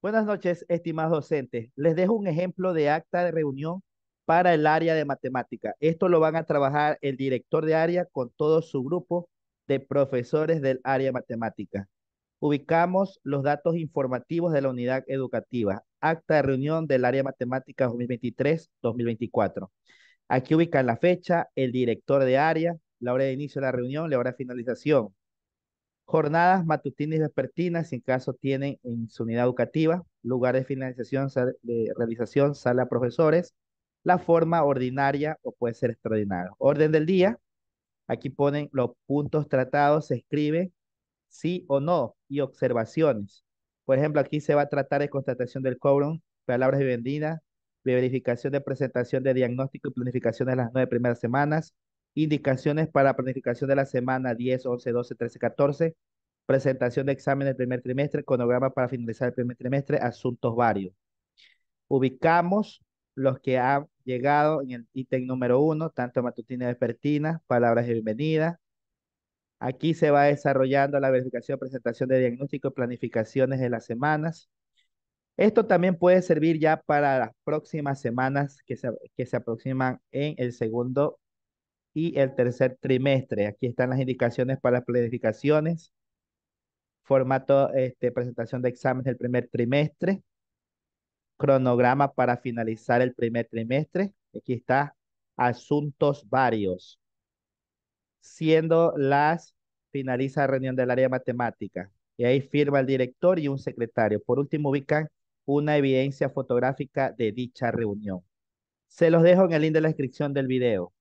Buenas noches, estimados docentes. Les dejo un ejemplo de acta de reunión para el área de matemática. Esto lo van a trabajar el director de área con todo su grupo de profesores del área matemática. Ubicamos los datos informativos de la unidad educativa. Acta de reunión del área de matemática 2023-2024. Aquí ubican la fecha, el director de área, la hora de inicio de la reunión, la hora de finalización, Jornadas matutinas y vespertinas, si en caso tienen en su unidad educativa, lugar de finalización, de realización, sala profesores, la forma ordinaria o puede ser extraordinaria. Orden del día, aquí ponen los puntos tratados, se escribe sí o no y observaciones. Por ejemplo, aquí se va a tratar de constatación del cobro palabras de vendida, verificación de presentación de diagnóstico y planificación de las nueve primeras semanas, indicaciones para planificación de la semana 10, 11, 12, 13, 14, presentación de exámenes del primer trimestre, cronograma para finalizar el primer trimestre, asuntos varios. Ubicamos los que han llegado en el ítem número uno, tanto matutina y despertina, palabras de bienvenida. Aquí se va desarrollando la verificación, presentación de diagnóstico, planificaciones de las semanas. Esto también puede servir ya para las próximas semanas que se, que se aproximan en el segundo y el tercer trimestre. Aquí están las indicaciones para las planificaciones, formato, este, presentación de exámenes del primer trimestre, cronograma para finalizar el primer trimestre. Aquí está asuntos varios, siendo las, finaliza reunión del área matemática. Y ahí firma el director y un secretario. Por último, ubican una evidencia fotográfica de dicha reunión. Se los dejo en el link de la descripción del video.